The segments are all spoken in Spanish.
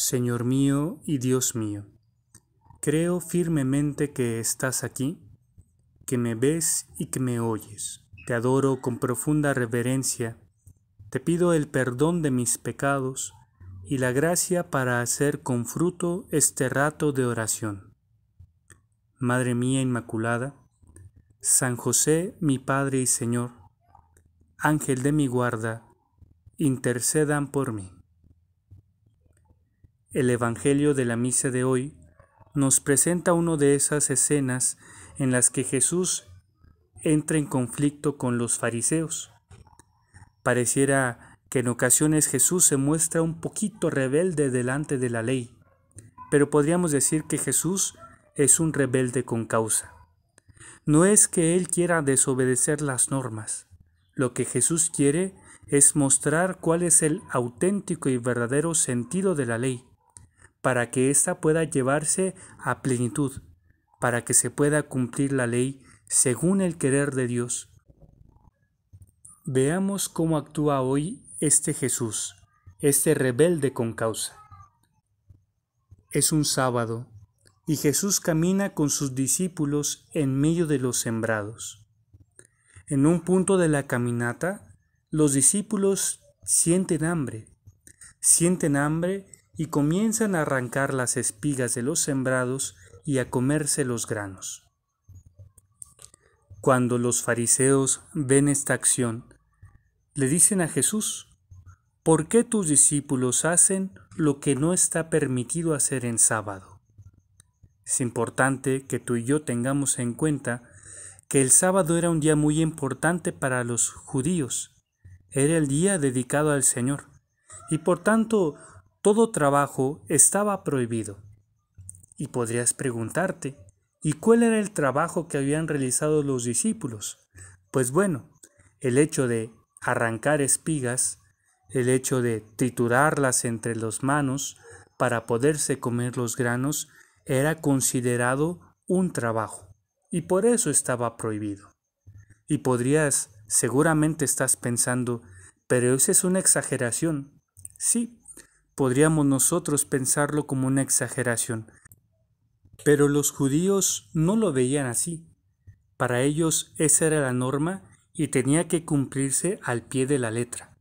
Señor mío y Dios mío. Creo firmemente que estás aquí, que me ves y que me oyes. Te adoro con profunda reverencia. Te pido el perdón de mis pecados y la gracia para hacer con fruto este rato de oración. Madre mía Inmaculada, San José, mi Padre y Señor, Ángel de mi guarda, intercedan por mí. El Evangelio de la Misa de hoy nos presenta una de esas escenas en las que Jesús entra en conflicto con los fariseos. Pareciera que en ocasiones Jesús se muestra un poquito rebelde delante de la ley, pero podríamos decir que Jesús es un rebelde con causa. No es que Él quiera desobedecer las normas, lo que Jesús quiere es mostrar cuál es el auténtico y verdadero sentido de la ley, para que ésta pueda llevarse a plenitud, para que se pueda cumplir la ley según el querer de Dios. Veamos cómo actúa hoy este Jesús, este rebelde con causa. Es un sábado, y Jesús camina con sus discípulos en medio de los sembrados. En un punto de la caminata, los discípulos sienten hambre, sienten hambre y comienzan a arrancar las espigas de los sembrados y a comerse los granos. Cuando los fariseos ven esta acción, le dicen a Jesús, ¿por qué tus discípulos hacen lo que no está permitido hacer en sábado? Es importante que tú y yo tengamos en cuenta que el sábado era un día muy importante para los judíos, era el día dedicado al Señor, y por tanto todo trabajo estaba prohibido. Y podrías preguntarte, ¿y cuál era el trabajo que habían realizado los discípulos? Pues bueno, el hecho de arrancar espigas, el hecho de triturarlas entre las manos para poderse comer los granos, era considerado un trabajo, y por eso estaba prohibido. Y podrías, seguramente estás pensando, pero esa es una exageración. Sí, podríamos nosotros pensarlo como una exageración. Pero los judíos no lo veían así. Para ellos esa era la norma y tenía que cumplirse al pie de la letra.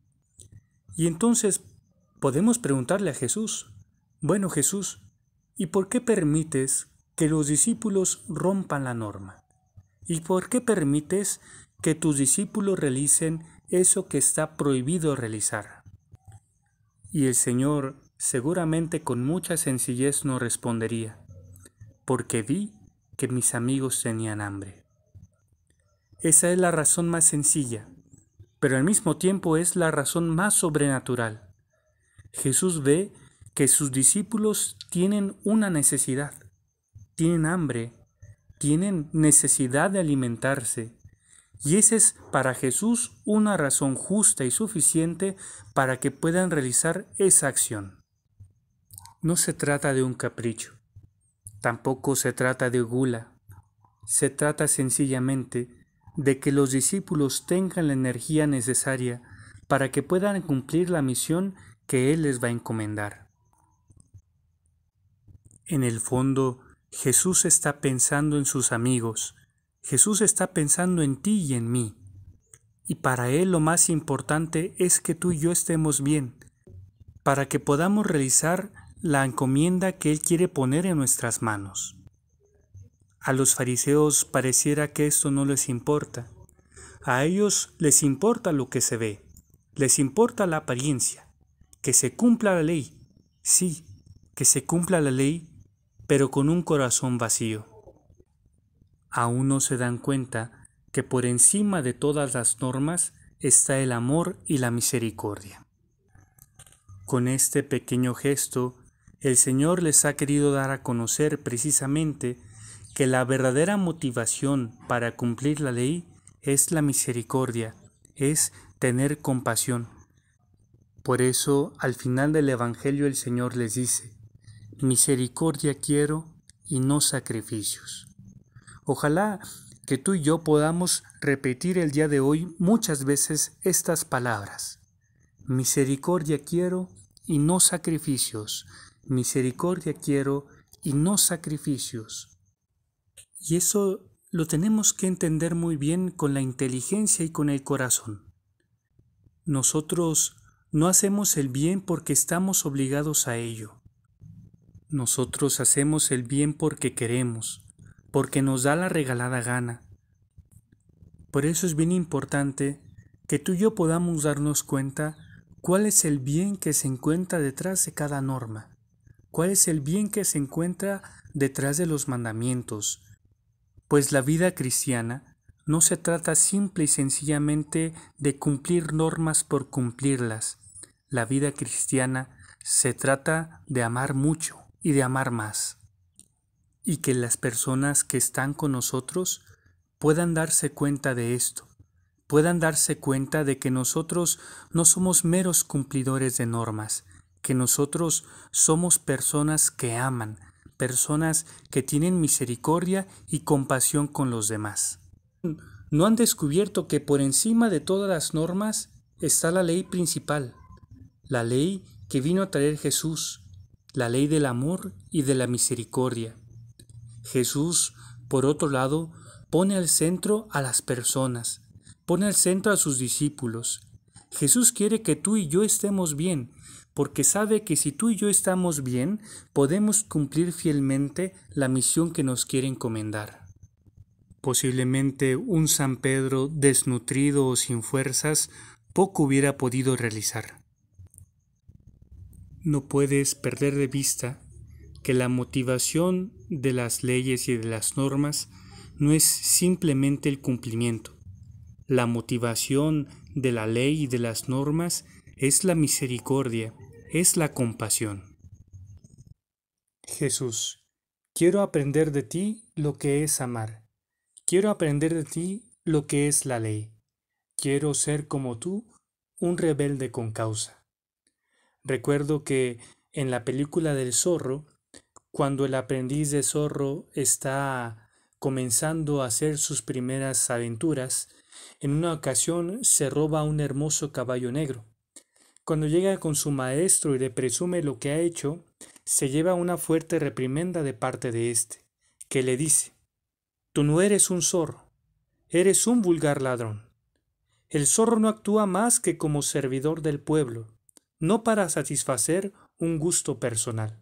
Y entonces podemos preguntarle a Jesús, bueno Jesús, ¿y por qué permites que los discípulos rompan la norma? ¿Y por qué permites que tus discípulos realicen eso que está prohibido realizar? y el Señor seguramente con mucha sencillez nos respondería, porque vi que mis amigos tenían hambre. Esa es la razón más sencilla, pero al mismo tiempo es la razón más sobrenatural. Jesús ve que sus discípulos tienen una necesidad, tienen hambre, tienen necesidad de alimentarse, y esa es para Jesús una razón justa y suficiente para que puedan realizar esa acción. No se trata de un capricho, tampoco se trata de gula, se trata sencillamente de que los discípulos tengan la energía necesaria para que puedan cumplir la misión que Él les va a encomendar. En el fondo, Jesús está pensando en sus amigos, Jesús está pensando en ti y en mí. Y para Él lo más importante es que tú y yo estemos bien, para que podamos realizar la encomienda que Él quiere poner en nuestras manos. A los fariseos pareciera que esto no les importa. A ellos les importa lo que se ve, les importa la apariencia, que se cumpla la ley, sí, que se cumpla la ley, pero con un corazón vacío aún no se dan cuenta que por encima de todas las normas está el amor y la misericordia. Con este pequeño gesto, el Señor les ha querido dar a conocer precisamente que la verdadera motivación para cumplir la ley es la misericordia, es tener compasión. Por eso, al final del Evangelio el Señor les dice, misericordia quiero y no sacrificios. Ojalá que tú y yo podamos repetir el día de hoy muchas veces estas palabras. Misericordia quiero y no sacrificios. Misericordia quiero y no sacrificios. Y eso lo tenemos que entender muy bien con la inteligencia y con el corazón. Nosotros no hacemos el bien porque estamos obligados a ello. Nosotros hacemos el bien porque queremos, porque nos da la regalada gana. Por eso es bien importante que tú y yo podamos darnos cuenta cuál es el bien que se encuentra detrás de cada norma, cuál es el bien que se encuentra detrás de los mandamientos, pues la vida cristiana no se trata simple y sencillamente de cumplir normas por cumplirlas. La vida cristiana se trata de amar mucho y de amar más y que las personas que están con nosotros puedan darse cuenta de esto, puedan darse cuenta de que nosotros no somos meros cumplidores de normas, que nosotros somos personas que aman, personas que tienen misericordia y compasión con los demás. No han descubierto que por encima de todas las normas está la ley principal, la ley que vino a traer Jesús, la ley del amor y de la misericordia. Jesús, por otro lado, pone al centro a las personas, pone al centro a sus discípulos. Jesús quiere que tú y yo estemos bien, porque sabe que si tú y yo estamos bien, podemos cumplir fielmente la misión que nos quiere encomendar. Posiblemente un San Pedro desnutrido o sin fuerzas poco hubiera podido realizar. No puedes perder de vista que la motivación de las leyes y de las normas no es simplemente el cumplimiento. La motivación de la ley y de las normas es la misericordia, es la compasión. Jesús, quiero aprender de ti lo que es amar. Quiero aprender de ti lo que es la ley. Quiero ser como tú, un rebelde con causa. Recuerdo que en la película del zorro cuando el aprendiz de zorro está comenzando a hacer sus primeras aventuras, en una ocasión se roba un hermoso caballo negro. Cuando llega con su maestro y le presume lo que ha hecho, se lleva una fuerte reprimenda de parte de éste, que le dice Tú no eres un zorro, eres un vulgar ladrón. El zorro no actúa más que como servidor del pueblo, no para satisfacer un gusto personal.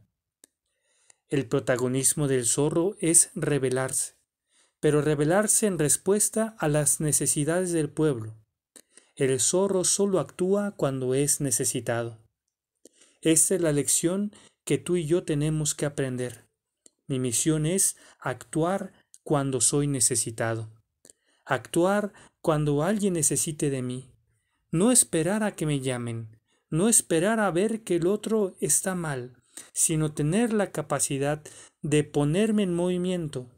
El protagonismo del zorro es rebelarse, pero rebelarse en respuesta a las necesidades del pueblo. El zorro solo actúa cuando es necesitado. Esta es la lección que tú y yo tenemos que aprender. Mi misión es actuar cuando soy necesitado. Actuar cuando alguien necesite de mí. No esperar a que me llamen. No esperar a ver que el otro está mal sino tener la capacidad de ponerme en movimiento,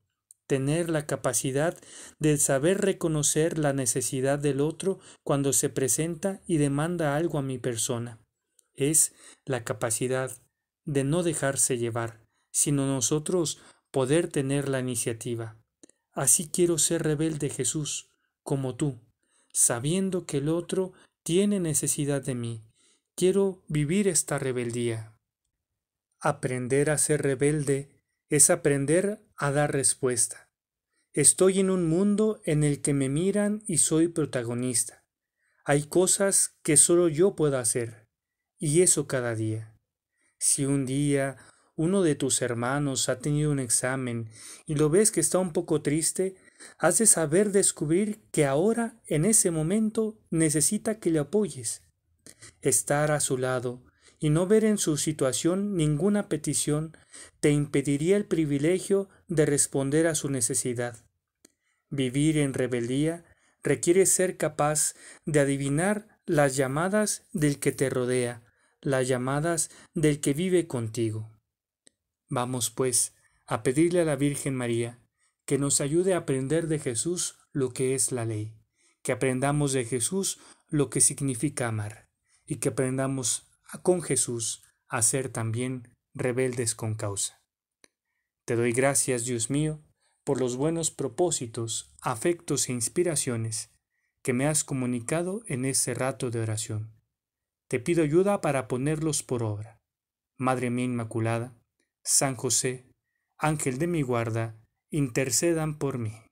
tener la capacidad de saber reconocer la necesidad del otro cuando se presenta y demanda algo a mi persona. Es la capacidad de no dejarse llevar, sino nosotros poder tener la iniciativa. Así quiero ser rebelde Jesús, como tú, sabiendo que el otro tiene necesidad de mí. Quiero vivir esta rebeldía. Aprender a ser rebelde es aprender a dar respuesta. Estoy en un mundo en el que me miran y soy protagonista. Hay cosas que solo yo puedo hacer, y eso cada día. Si un día uno de tus hermanos ha tenido un examen y lo ves que está un poco triste, has de saber descubrir que ahora, en ese momento, necesita que le apoyes. Estar a su lado, y no ver en su situación ninguna petición te impediría el privilegio de responder a su necesidad. Vivir en rebeldía requiere ser capaz de adivinar las llamadas del que te rodea, las llamadas del que vive contigo. Vamos, pues, a pedirle a la Virgen María que nos ayude a aprender de Jesús lo que es la ley, que aprendamos de Jesús lo que significa amar, y que aprendamos con Jesús a ser también rebeldes con causa. Te doy gracias, Dios mío, por los buenos propósitos, afectos e inspiraciones que me has comunicado en ese rato de oración. Te pido ayuda para ponerlos por obra. Madre mía Inmaculada, San José, Ángel de mi guarda, intercedan por mí.